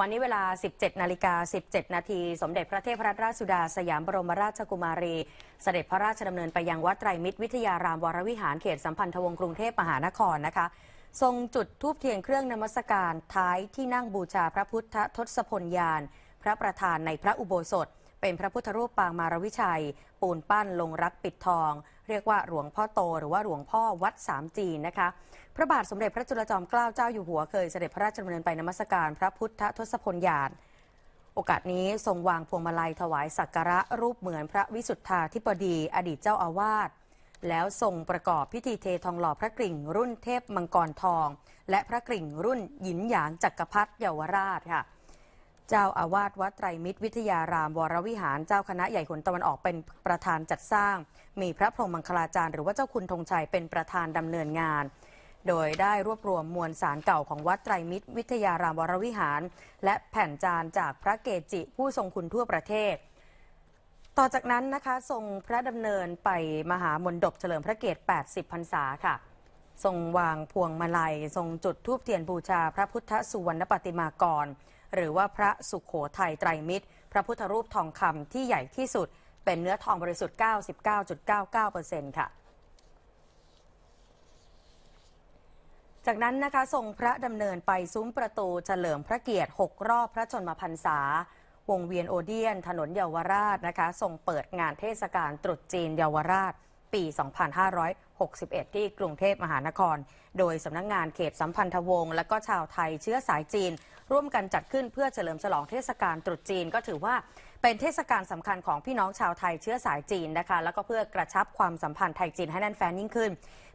วันนี้เวลา 17 นาฬิกา 17 นาที สมเด็จพระเทพรัตนราชสุดาสยามบรมราชกุมารี เสด็จพระราชดำเนินไปยังวัดไตรมิตรวิทยารามวรวิหารเขตสัมพันธวงศ์กรุงเทพมหานครนะคะ ทรงจุดทูบเทียนเครื่องนมัสการท้ายที่นั่งบูชาพระพุทธทศพลยาน พระประธานในพระอุโบสถเป็นพระพุทธรูปปางมารวิชัย ปูนปั้นลงรักปิดทอง เรียกว่าหลวงพ่อโตหรือว่าหลวงพ่อวัดสามจีนนะคะพระบาทสมเด็จพระจุลจอมเกล้าเจ้าอยู่หัวเคยเสด็จพระราชดำเนินไปนมัสการพระพุทธทศพลยานโอกาสนี้ทรงวางพวงมาลัยถวายสักการะรูปเหมือนพระวิสุทธาธิปดีอดีตเจ้าอาวาสแล้วทรงประกอบพิธีเททองหล่อพระกริ่ง รุ่นเทพมังกรทอง และพระกริ่งรุ่นหยินหยางจักกรพรรดิเยาวราชค่ะเจ้าอาวาสวัดไตรมิตร วิทยารามวรวิหาร เจ้าคณะใหญ่ขนตะวันออกเป็นประธานจัดสร้าง มีพระพรหมมังคลาจารย์หรือว่าเจ้าคุณธงชัยเป็นประธานดำเนินงาน โดยได้รวบรวมมวลสารเก่าของวัดไตรมิตร วิทยารามวรวิหาร และแผ่นจานจากพระเกจิผู้ทรงคุณทั่วประเทศ ต่อจากนั้นนะคะทรงพระดำเนินไปมหามนดบเฉลิมพระเกียรติ80พรรษาค่ะ ทรงวางพวงมาลัย ทรงจุดทูบเทียนบูชาพระพุทธสุวรรณปฏิมากรหรือว่าพระสุขโขทัยไตรมิตร พระพุทธรูปทองคำที่ใหญ่ที่สุด เป็นเนื้อทองบริสุทธิ์ 99.99%ค่ะ จากนั้นนะคะทรงพระดำเนินไปซุ้มประตูเฉลิมพระเกียรติ 6 รอบพระชนมพรรษา วงเวียนโอเดียนถนนเยาวราชนะคะทรงเปิดงานเทศกาลตรุษจีนเยาวราชปี 2561 ที่กรุงเทพมหานคร โดยสำนักงงานเขตสัมพันธวงศ์และก็ชาวไทยเชื้อสายจีน ร่วมกันจัดขึ้นเพื่อเฉลิมฉลองเทศกาลตรุษจีน ก็ถือว่าเป็นเทศกาลสำคัญของพี่น้องชาวไทยเชื้อสายจีนนะคะ แล้วก็เพื่อกระชับความสัมพันธ์ไทยจีนให้แน่นแฟนยิ่งขึ้น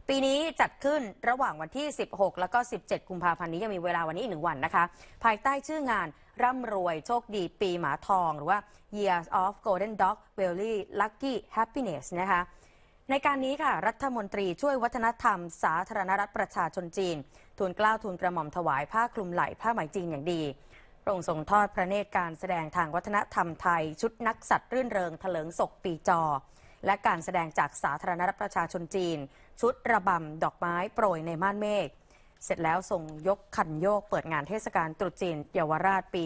ปีนี้จัดขึ้นระหว่างวันที่ 16 แล้วก็ 17 กุมภาพันธ์นี้ยังมีเวลาวันนี้อีกหนึ่งวันนะคะ ภายใต้ชื่องานร่ำรวยโชคดีปีหมาทองหรือว่า y e a r of Golden Dog w e l l y Lucky Happiness นะคะในการนี้ค่ะรัฐมนตรีช่วยวัฒนธรรม สาธารณรัฐประชาชนจีน ทูลกล้าวทูลกระหม่อมถวายผ้าคลุมไหล่ผ้าไหมจีนอย่างดีพรองส่ทรงทอดพระเนตรการแสดงทางวัฒนธรรมไทยชุดนักสัตว์รื่นเริงเถลิงศกปีจอ และการแสดงจากสาธารณรัฐประชาชนจีน ชุดระบำดอกไม้โปรยในม่านเมฆเสร็จแล้วส่งยกขันโยกเปิดงานเทศกาลตรุษจีน เยาวราชปี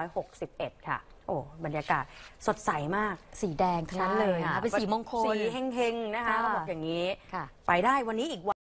2561 ค่ะ โอ้บรรยากาศสดใสมาก สีแดงทั้งนั้นเลยะเป็นสีมงคล สีเฮงๆนะคะเขาบอกอย่างนี้ไปได้วันนี้อีกวัน